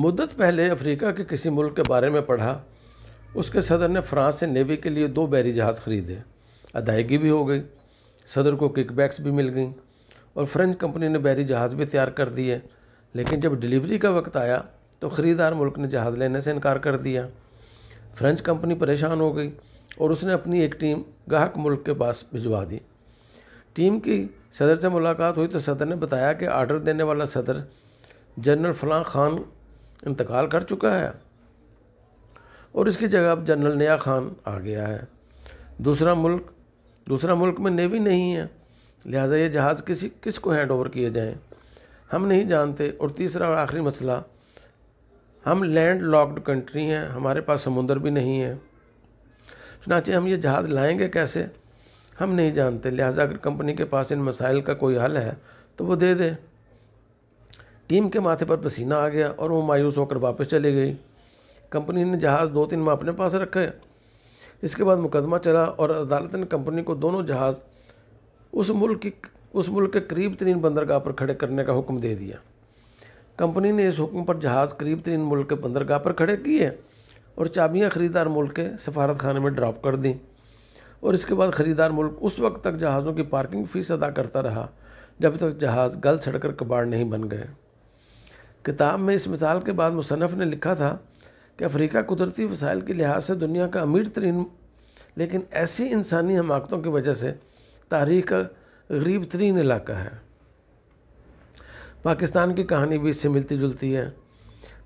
मुद्दत पहले अफ्रीका के किसी मुल्क के बारे में पढ़ा उसके सदर ने फ्रांस से नेवी के लिए दो बैरी जहाज़ खरीदे अदायगी भी हो गई सदर को किकबैक्स भी मिल गई और फ्रेंच कंपनी ने बैरी जहाज़ भी तैयार कर दिए लेकिन जब डिलीवरी का वक्त आया तो ख़रीदार मुल्क ने जहाज़ लेने से इनकार कर दिया फ्रेंच कंपनी परेशान हो गई और उसने अपनी एक टीम गाहक मुल्क के पास भिजवा दी टीम की सदर से मुलाकात हुई तो सदर ने बताया कि आर्डर देने वाला सदर जनरल फलां खान इंतकाल कर चुका है और इसकी जगह अब जनरल नया खान आ गया है दूसरा मुल्क दूसरा मुल्क में नेवी नहीं है लिहाजा ये जहाज़ किसी किस को हैंड ओवर किए जाएँ हम नहीं जानते और तीसरा और आखिरी मसला हम लैंड लॉक्ड कंट्री हैं हमारे पास समुंदर भी नहीं है चुनाचे हम ये जहाज़ लाएंगे कैसे हम नहीं जानते लिहाजा अगर कंपनी के पास इन मसाइल का कोई हल है तो वो दे दें टीम के माथे पर पसीना आ गया और वो मायूस होकर वापस चले गई कंपनी ने जहाज़ दो तीन माह अपने पास रखे इसके बाद मुकदमा चला और अदालत ने कंपनी को दोनों जहाज़ उस मुल्क की उस मुल्क के करीब तरीन बंदरगाह पर खड़े करने का हुक्म दे दिया कंपनी ने इस हुक्म पर जहाज़ करीब तरीन मुल्क के बंदरगाह पर खड़े किए और चाबियाँ ख़रीदार मुल्क के सफारत खाने में ड्रॉप कर दी और इसके बाद ख़रीदार मुल्क उस वक्त तक जहाज़ों की पार्किंग फ़ीस अदा करता रहा जब तक जहाज़ गल सड़कर कबाड़ नहीं बन गए किताब में इस मिसाल के बाद मुसनफ़ ने लिखा था कि अफ्रीका कुदरती वसाइल के लिहाज से दुनिया का अमीर तरीन लेकिन ऐसी इंसानी हमाकतों की वजह से तारीख का गरीब तरीन इलाका है पाकिस्तान की कहानी भी इससे मिलती जुलती है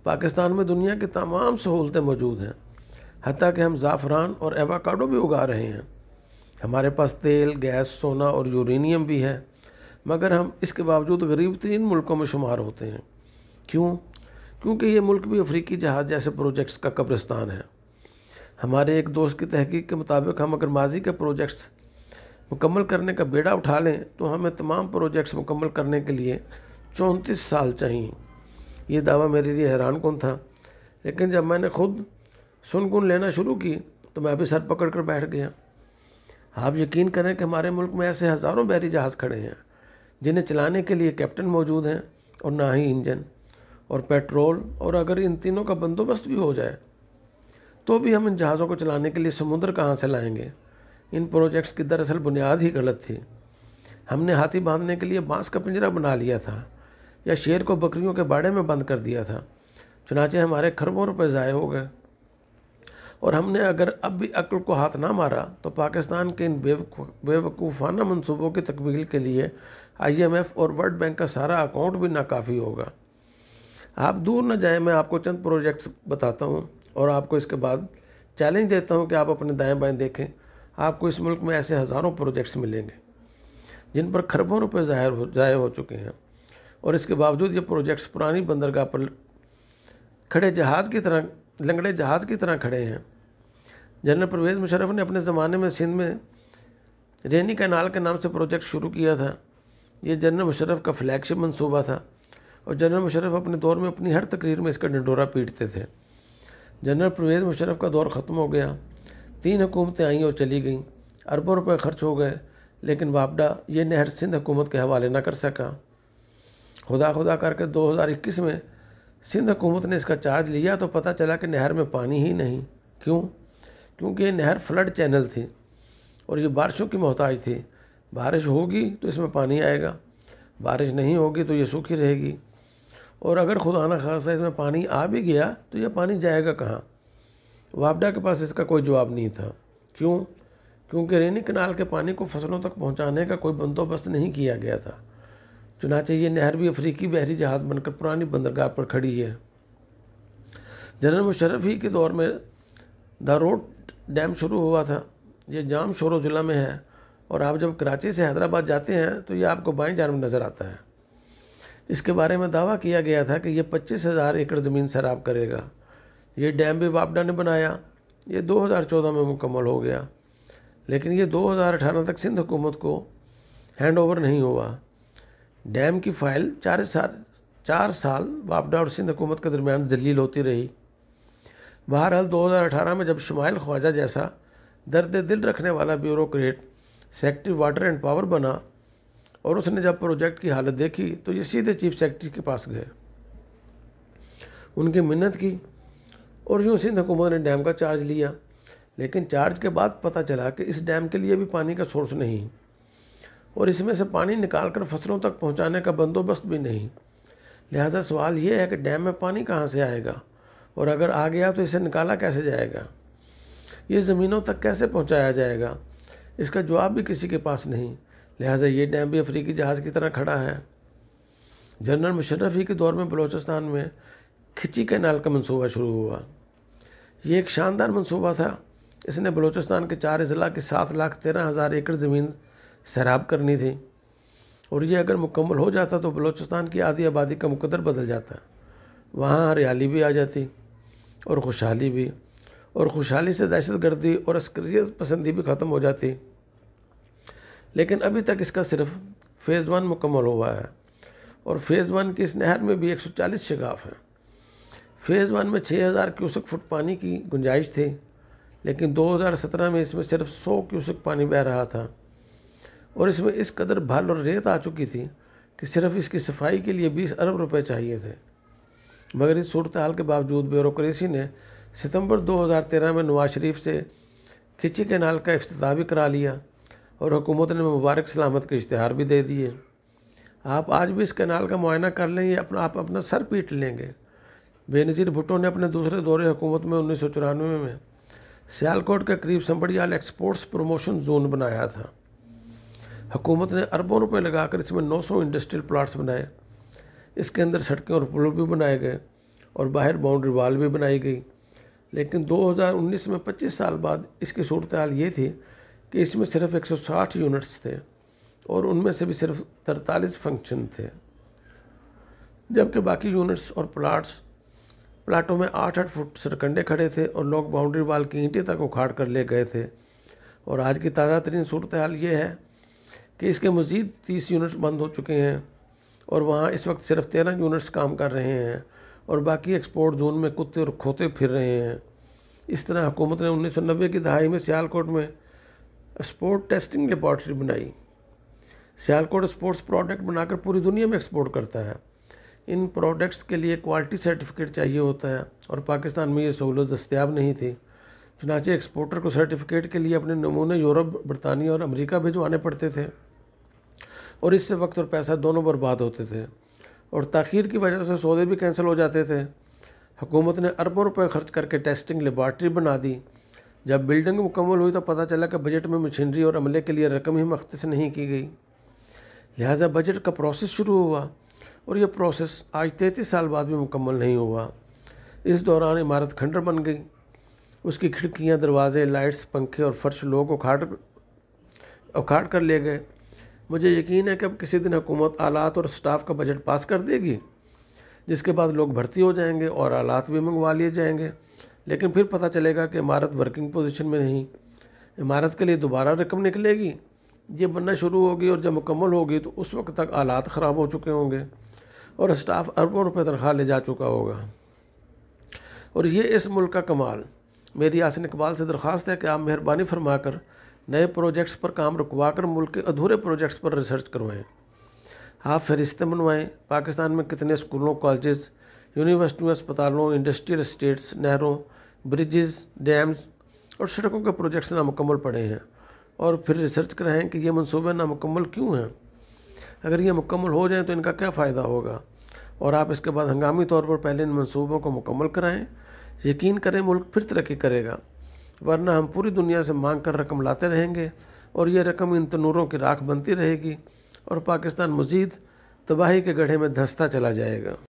पाकिस्तान में दुनिया की तमाम सहूलतें मौजूद हैं हती कि हम ज़ाफ़रान और एवाकाडो भी उगा रहे हैं हमारे पास तेल गैस सोना और यूरेनियम भी है मगर हम इसके बावजूद गरीब तरीन मुल्कों में शुमार होते हैं क्यों क्योंकि ये मुल्क भी अफ्रीकी जहाज जैसे प्रोजेक्ट्स का कब्रिस्तान है हमारे एक दोस्त की तहकीक के मुताबिक हम अगर माजी के प्रोजेक्ट्स मुकम्मल करने का बेड़ा उठा लें तो हमें तमाम प्रोजेक्ट्स मुकम्मल करने के लिए चौंतीस साल चाहिए ये दावा मेरे लिए हैरान कौन था लेकिन जब मैंने खुद सुनकुन लेना शुरू की तो मैं भी सर पकड़ कर बैठ गया आप यकीन करें कि हमारे मुल्क में ऐसे हज़ारों बहरी जहाज़ खड़े हैं जिन्हें चलाने के लिए कैप्टन मौजूद हैं और ना ही इंजन और पेट्रोल और अगर इन तीनों का बंदोबस्त भी हो जाए तो भी हम इन जहाज़ों को चलाने के लिए समुद्र कहाँ से लाएंगे इन प्रोजेक्ट्स की दरअसल बुनियाद ही गलत थी हमने हाथी बांधने के लिए बांस का पिंजरा बना लिया था या शेर को बकरियों के बाड़े में बंद कर दिया था चुनाचे हमारे खरबों रुपए ज़ाये हो गए और हमने अगर अब भी अक्ल को हाथ ना मारा तो पाकिस्तान के इन बेवकूफ़ाना मनसूबों की तकबील के लिए आईएमएफ और वर्ल्ड बैंक का सारा अकाउंट भी नाकाफ़ी होगा आप दूर ना जाएं मैं आपको चंद प्रोजेक्ट्स बताता हूँ और आपको इसके बाद चैलेंज देता हूँ कि आप अपने दाएं बाएं देखें आपको इस मुल्क में ऐसे हज़ारों प्रोजेक्ट्स मिलेंगे जिन पर खरबों रुपये ज़ाहिर हो जाए हो चुके हैं और इसके बावजूद ये प्रोजेक्ट्स पुरानी बंदरगाह पर खड़े जहाज़ की तरह लंगड़े जहाज़ की तरह खड़े हैं जनरल परवेज़ मुशरफ ने अपने ज़माने में सिंध में रेनी कैनाल के नाम से प्रोजेक्ट शुरू किया था ये जनरल मुशरफ का फ्लैगशिप मंसूबा था और जनरल मुशरफ अपने दौर में अपनी हर तकरीर में इसका डंडोरा पीटते थे जनरल परवेज़ मुशरफ का दौर ख़त्म हो गया तीन हुकूमतें आईं और चली गईं अरबों रुपए खर्च हो गए लेकिन वापडा ये नहर सिंध हुकूमत के हवाले ना कर सका खुदा खुदा करके 2021 में सिंध हुकूमत ने इसका चार्ज लिया तो पता चला कि नहर में पानी ही नहीं क्यों क्योंकि ये नहर फ्लड चैनल थी और ये बारिशों की मोहताज थी बारिश होगी तो इसमें पानी आएगा बारिश नहीं होगी तो ये सूखी रहेगी और अगर खुदा ना खासा इसमें पानी आ भी गया तो यह पानी जाएगा कहाँ वापडा के पास इसका कोई जवाब नहीं था क्यों क्योंकि रेनी कनाल के पानी को फसलों तक पहुंचाने का कोई बंदोबस्त नहीं किया गया था चुनाचे ये नहर भी अफ्रीकी बहरी जहाज़ बनकर पुरानी बंदरगाह पर खड़ी है जनरल मुशरफ ही के दौर में द रोड डैम शुरू हुआ था ये जाम शोर ज़िला में है और आप जब कराची से हैदराबाद जाते हैं तो ये आपको बाएं में नज़र आता है इसके बारे में दावा किया गया था कि ये पच्चीस हज़ार एकड़ ज़मीन शराब करेगा ये डैम भी बापडा ने बनाया ये 2014 में मुकम्मल हो गया लेकिन ये 2018 तक सिंध हुकूमत को हैंड ओवर नहीं हुआ डैम की फाइल चार साल चार साल बापडा और सिंध हुकूमत के दरमियान जलील होती रही बहरहाल 2018 में जब शुमाइल ख्वाजा जैसा दर्द दिल रखने वाला bureaucrat secretary water and power बना और उसने जब प्रोजेक्ट की हालत देखी तो ये सीधे चीफ सेक्रेटरी के पास गए उनकी मिन्नत की और यूँ सिंध हुकूमत ने डैम का चार्ज लिया लेकिन चार्ज के बाद पता चला कि इस डैम के लिए भी पानी का सोर्स नहीं और इसमें से पानी निकाल कर फसलों तक पहुंचाने का बंदोबस्त भी नहीं लिहाजा सवाल ये है कि डैम में पानी कहाँ से आएगा और अगर आ गया तो इसे निकाला कैसे जाएगा ये ज़मीनों तक कैसे पहुंचाया जाएगा इसका जवाब भी किसी के पास नहीं लिहाजा ये डैम भी अफ्रीकी जहाज़ की तरह खड़ा है जनरल मुशर्रफ ही के दौर में बलोचिस्तान में खिची कैनाल का मनसूबा शुरू हुआ ये एक शानदार मनसूबा था इसने बलोचिस्तान के चार अजला के सात लाख तेरह हज़ार एकड़ ज़मीन सैराब करनी थी और ये अगर मुकम्मल हो जाता तो बलोचिस्तान की आधी आबादी का मुकदर बदल जाता वहाँ हरियाली भी आ जाती और खुशहाली भी और खुशहाली से दहशत गर्दी और अस्करियत पसंदी भी ख़त्म हो जाती लेकिन अभी तक इसका सिर्फ फ़ेज़ वन मुकम्मल हुआ है और फ़ेज़ वन की इस नहर में भी 140 शिगाफ़ हैं फ़ेज़ वन में 6000 क्यूसक फुट पानी की गुंजाइश थी लेकिन 2017 में इसमें सिर्फ 100 क्यूसक पानी बह रहा था और इसमें इस कदर भल और रेत आ चुकी थी कि सिर्फ इसकी सफाई के लिए 20 अरब रुपए चाहिए थे मगर इस सूरत हाल के बावजूद ब्यूरोसी ने सितंबर 2013 में नवाज शरीफ से खिची के नाल का अफ्ताह भी करा लिया और हुकूमत ने मुबारक सलामत के इश्तहार भी दे दिए आप आज भी इस कैनाल का मुआयना कर लेंगे अपना आप अपना सर पीट लेंगे बेनज़ीर भुट्टो ने अपने दूसरे दौरे हुकूमत में उन्नीस सौ चौरानवे में सियालकोट के करीब संबड़ियाल एक्सपोर्ट्स प्रमोशन जोन बनाया था हुकूमत ने अरबों रुपए लगाकर इसमें 900 इंडस्ट्रियल प्लाट्स बनाए इसके अंदर सड़कें और पुल भी बनाए गए और बाहर बाउंड्री वाल भी बनाई गई लेकिन 2019 में 25 साल बाद इसकी सूरत हाल ये थी कि इसमें सिर्फ 160 यूनिट्स थे और उनमें से भी सिर्फ तरतालीस फंक्शन थे जबकि बाकी यूनिट्स और प्लाट्स प्लाटों में आठ आठ फुट सरकंडे खड़े थे और लोग बाउंड्री वाल की ईंटें तक उखाड़ कर ले गए थे और आज की ताज़ा तरीन सूरत हाल ये है कि इसके मज़ीद तीस यूनिट्स बंद हो चुके हैं और वहाँ इस वक्त सिर्फ तेरह यूनिट्स काम कर रहे हैं और बाकी एक्सपोर्ट जोन में कुत्ते और खोते फिर रहे हैं इस तरह हुकूमत ने उन्नीस सौ नब्बे की दहाई में सियालकोट में स्पोर्ट टेस्टिंग लेबॉर्ट्री बनाई सियालकोट स्पोर्ट्स प्रोडक्ट बनाकर पूरी दुनिया में एक्सपोर्ट करता है इन प्रोडक्ट्स के लिए क्वालिटी सर्टिफिकेट चाहिए होता है और पाकिस्तान में ये सहूलत दस्तियाब नहीं थी चुनाचे एक्सपोर्टर को सर्टिफिकेट के लिए अपने नमूने यूरोप बरतानिया और अमेरिका भिजवाने पड़ते थे और इससे वक्त और पैसा दोनों बर्बाद होते थे और तखीर की वजह से सौदे भी कैंसिल हो जाते थे हुकूमत ने अरबों रुपये खर्च करके टेस्टिंग लेबार्ट्री बना दी जब बिल्डिंग मुकम्मल हुई तो पता चला कि बजट में मशीनरी और अमले के लिए रकम ही मख्त से नहीं की गई लिहाजा बजट का प्रोसेस शुरू हुआ और यह प्रोसेस आज तैंतीस साल बाद भी मुकम्मल नहीं हुआ इस दौरान इमारत खंडर बन गई उसकी खिड़कियाँ दरवाजे लाइट्स पंखे और फर्श लोग उखाड़ उखाड़ कर ले गए मुझे यकीन है कि अब किसी दिन हुकूमत आलात और स्टाफ का बजट पास कर देगी जिसके बाद लोग भर्ती हो जाएंगे और आलात भी मंगवा लिए जाएंगे लेकिन फिर पता चलेगा कि इमारत वर्किंग पोजीशन में नहीं इमारत के लिए दोबारा रकम निकलेगी ये बनना शुरू होगी और जब मुकम्मल होगी तो उस वक्त तक आलात ख़राब हो चुके होंगे और स्टाफ अरबों रुपये तनख्वाह ले जा चुका होगा और ये इस मुल्क का कमाल मेरी आसन इकबाल से दरख्वास्त है कि आप मेहरबानी फरमा कर नए प्रोजेक्ट्स पर काम रुकवा कर मुल्क के अधूरे प्रोजेक्ट्स पर रिसर्च करवाएँ आप फहरिस्तें बनवाएँ पाकिस्तान में कितने स्कूलों कॉलेज यूनिवर्सिटियों अस्पतालों इंडस्ट्रियल इस्टेट्स नहरों ब्रिजेस डैम्स और सड़कों के प्रोजेक्ट्स नामुकम्मल पड़े हैं और फिर रिसर्च कराएँ कि ये मनसूबे नामुकम्मल क्यों हैं अगर ये मुकम्मल हो जाएँ तो इनका क्या फ़ायदा होगा और आप इसके बाद हंगामी तौर पर पहले इन मनसूबों को मुकम्मल कराएँ यकीन करें मुल्क फिर तरक्की करेगा वरना हम पूरी दुनिया से मांग कर रकम लाते रहेंगे और यह रकम इन तनूरों की राख बनती रहेगी और पाकिस्तान मज़ीद तबाही के गढ़े में धंसता चला जाएगा